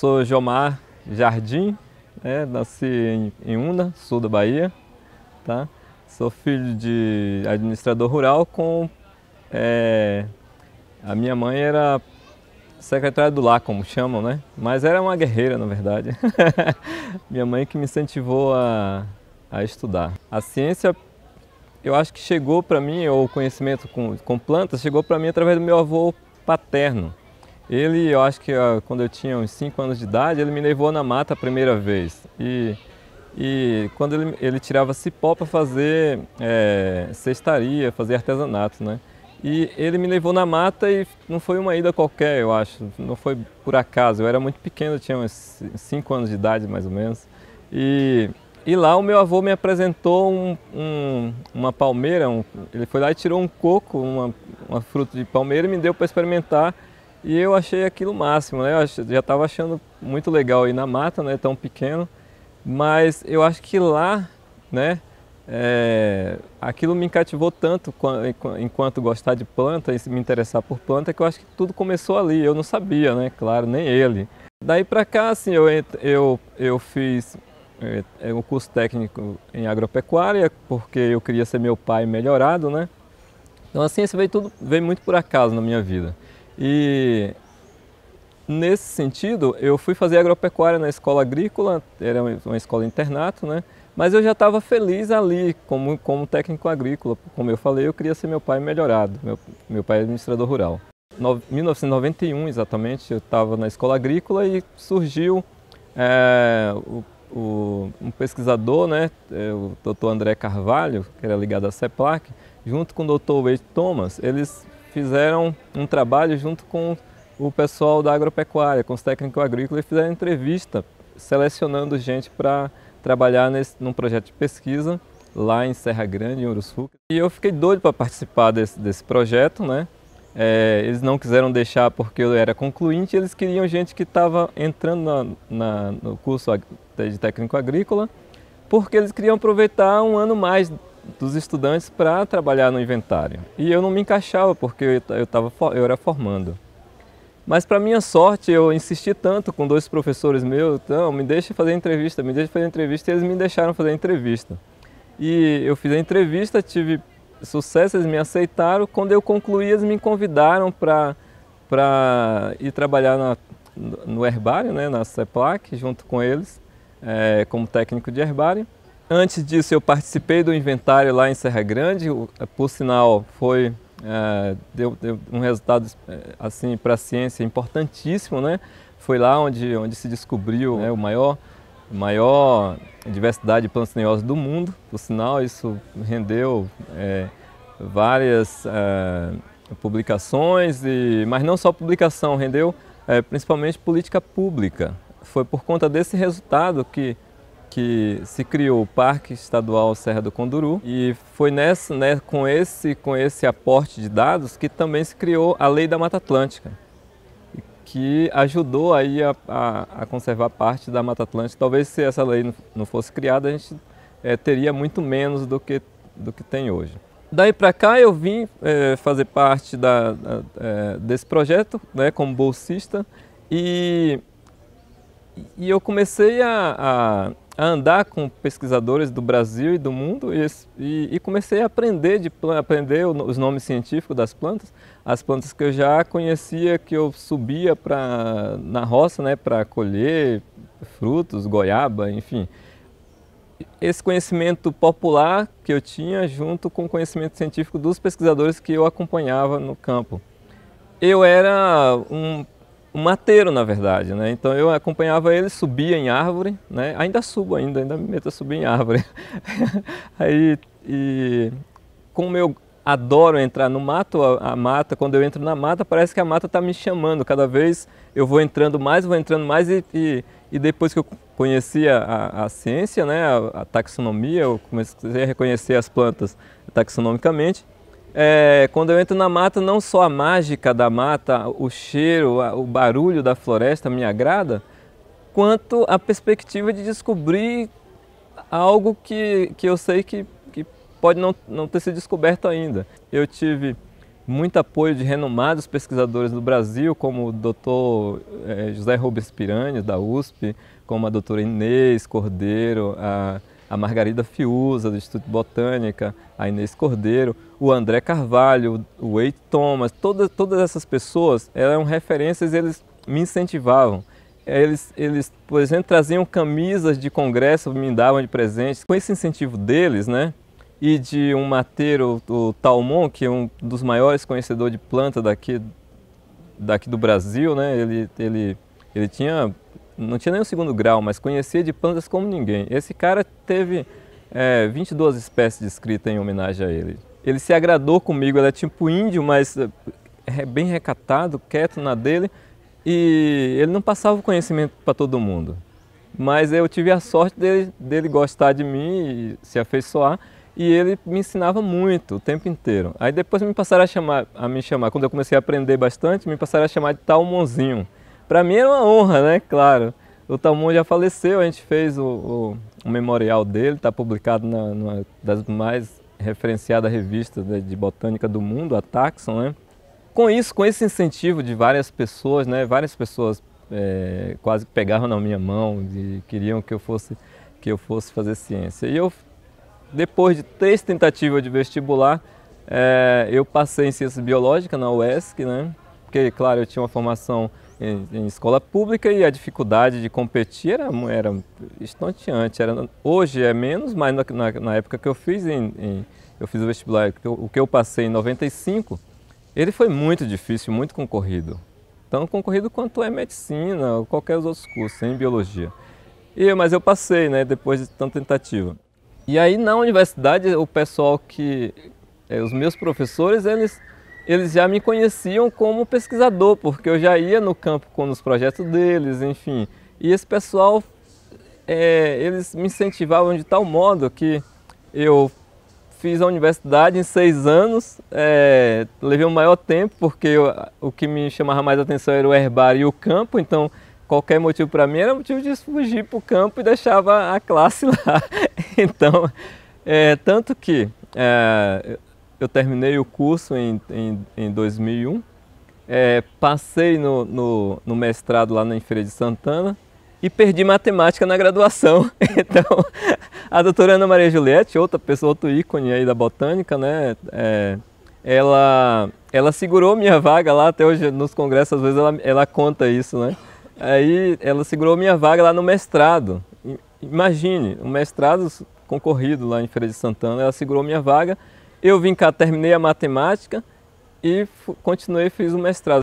sou Jomar Jardim, né? nasci em, Una, sul da Bahia. Tá? Sou filho de administrador rural com... É, a minha mãe era secretária do lá, como chamam, né? Mas era uma guerreira, na verdade. minha mãe que me incentivou a, a estudar. A ciência, eu acho que chegou para mim, ou o conhecimento com, com plantas, chegou para mim através do meu avô paterno. Ele, eu acho que quando eu tinha uns 5 anos de idade, ele me levou na mata a primeira vez. E, e quando ele, ele tirava cipó para fazer é, cestaria, fazer artesanato, né? E ele me levou na mata e não foi uma ida qualquer, eu acho. Não foi por acaso. Eu era muito pequeno, tinha uns 5 anos de idade, mais ou menos. E, e lá o meu avô me apresentou um, um, uma palmeira. Um, ele foi lá e tirou um coco, uma, uma fruta de palmeira, e me deu para experimentar. E eu achei aquilo máximo, né? Eu já estava achando muito legal ir na mata, né? Tão pequeno. Mas eu acho que lá, né? É, aquilo me cativou tanto enquanto gostar de planta e me interessar por planta que eu acho que tudo começou ali. Eu não sabia, né? Claro, nem ele. Daí para cá, assim, eu, eu, eu fiz eh, eh, o um curso técnico em agropecuária porque eu queria ser meu pai melhorado, né? Então assim, isso veio tudo veio muito por acaso na minha vida. E nesse sentido, eu fui fazer agropecuária na escola agrícola, era uma escola internato, né? Mas eu já estava feliz ali como, como técnico agrícola. Como eu falei, eu queria ser meu pai melhorado, meu, meu pai é administrador rural. Em 1991, exatamente, eu estava na escola agrícola e surgiu é, o, o, um pesquisador, né, é, o doutor André Carvalho, que era ligado à CEPLAC, junto com o doutor Wade Thomas, eles fizeram um trabalho junto com o pessoal da agropecuária, com os técnicos agrícolas, e fizeram entrevista selecionando gente para trabalhar nesse, num projeto de pesquisa lá em Serra Grande, em Uruçu. E eu fiquei doido para participar desse, desse projeto, né? É, eles não quiseram deixar porque eu era concluinte, eles queriam gente que estava entrando na, na, no curso de técnico agrícola, porque eles queriam aproveitar um ano mais dos estudantes para trabalhar no inventário. E eu não me encaixava porque eu, tava, eu era formando. Mas para minha sorte, eu insisti tanto com dois professores meus, então me deixa fazer entrevista, me deixa fazer entrevista, e eles me deixaram fazer entrevista. E eu fiz a entrevista, tive sucesso, eles me aceitaram. Quando eu concluí, eles me convidaram para ir trabalhar na, no herbário, né, na CEPLAC, junto com eles, é, como técnico de herbário. Antes disso, eu participei do inventário lá em Serra Grande, eh, por sinal, foi é, deu, deu, um resultado eh, assim para a ciência importantíssimo, né? Foi lá onde, onde se descobriu né, o maior maior diversidade de plantas neiosas do mundo. Por sinal, isso rendeu é, várias é, publicações, e, mas não só publicação, rendeu é, principalmente política pública. Foi por conta desse resultado que que se criou o Parque Estadual Serra do Conduru e foi nessa, né, com, esse, com esse aporte de dados que também se criou a Lei da Mata Atlântica, que ajudou aí a, a, a conservar parte da Mata Atlântica. Talvez se essa lei não, fosse criada, a gente é, teria muito menos do que, do que tem hoje. Daí para cá eu vim é, fazer parte da, da, é, desse projeto né, como bolsista e, e eu comecei a, a a andar com pesquisadores do Brasil e do mundo e, e, e comecei a aprender, de, aprender os nomes científicos das plantas, as plantas que eu já conhecia, que eu subia para na roça né, para colher frutos, goiaba, enfim. Esse conhecimento popular que eu tinha junto com o conhecimento científico dos pesquisadores que eu acompanhava no campo. Eu era um o mateiro, na verdade, né? Então eu acompanhava ele, subia em árvore, né? Ainda subo ainda, ainda me meto a subir em árvore. Aí, e como eu adoro entrar no mato, a, a, mata, quando eu entro na mata, parece que a mata está me chamando. Cada vez eu vou entrando mais, vou entrando mais e, e, e depois que eu conheci a, a, a ciência, né? A, a taxonomia, eu comecei a reconhecer as plantas taxonomicamente, é, quando eu entro na mata, não só a mágica da mata, o cheiro, o barulho da floresta me agrada, quanto a perspectiva de descobrir algo que, que eu sei que, que pode não, não ter sido descoberto ainda. Eu tive muito apoio de renomados pesquisadores do Brasil, como o doutor eh, José Rubens Piranha, da USP, como a doutora Inês Cordeiro, a a Margarida Fiuza, do Instituto Botânica, a Inês Cordeiro, o André Carvalho, o Wade Thomas, todas, todas essas pessoas eram referências eles me incentivavam. Eles, eles, por exemplo, traziam camisas de congresso, me davam de presente. Com esse incentivo deles, né, e de um mateiro, o Talmon, que é um dos maiores conhecedores de planta daqui, daqui do Brasil, né, ele, ele, ele tinha não tinha nem o segundo grau, mas conhecia de plantas como ninguém. Esse cara teve é, 22 espécies descritas em homenagem a ele. Ele se agradou comigo, ele é tipo índio, mas é, é bem recatado, quieto na dele, e ele não passava o conhecimento para todo mundo. Mas eu tive a sorte dele, dele gostar de mim e se afeiçoar, e ele me ensinava muito o tempo inteiro. Aí depois me passaram a chamar, a me chamar, quando eu comecei a aprender bastante, me passaram a chamar de Talmonzinho. Para mim era uma honra, né? Claro. O Talmud já faleceu, a gente fez o, o, o memorial dele, está publicado na, numa das mais referenciadas revistas de, né, de, botânica do mundo, a Taxon, né? Com isso, com esse incentivo de várias pessoas, né? Várias pessoas é, quase pegavam na minha mão e queriam que eu fosse que eu fosse fazer ciência. E eu, depois de três tentativas de vestibular, é, eu passei em ciências biológicas na UESC, né? Porque, claro, eu tinha uma formação em, em, escola pública e a dificuldade de competir era, era estonteante. Era, hoje é menos, mas na, na, na época que eu fiz, em, em, eu fiz o vestibular, o que eu passei em 95, ele foi muito difícil, muito concorrido. Tão concorrido quanto é medicina ou qualquer outro outros cursos, em biologia. E, mas eu passei, né, depois de tanta tentativa. E aí na universidade, o pessoal que... Eh, os meus professores, eles eles já me conheciam como pesquisador, porque eu já ia no campo com os projetos deles, enfim. E esse pessoal, é, eles me incentivavam de tal modo que eu fiz a universidade em seis anos, é, levei um maior tempo, porque eu, o que me chamava mais atenção era o herbário e o campo, então qualquer motivo para mim era motivo de fugir para o campo e deixava a classe lá. então, é, tanto que é, eu terminei o curso em, em, em 2001, é, passei no, no, no, mestrado lá na Feira de Santana e perdi matemática na graduação. Então, a doutora Ana Maria Juliette, outra pessoa, outro ícone aí da botânica, né? É, ela, ela segurou minha vaga lá, até hoje nos congressos às vezes ela, ela conta isso, né? Aí ela segurou minha vaga lá no mestrado. Imagine, um mestrado concorrido lá em Feira de Santana, ela segurou minha vaga eu vim cá, terminei a matemática e continuei, fiz o mestrado.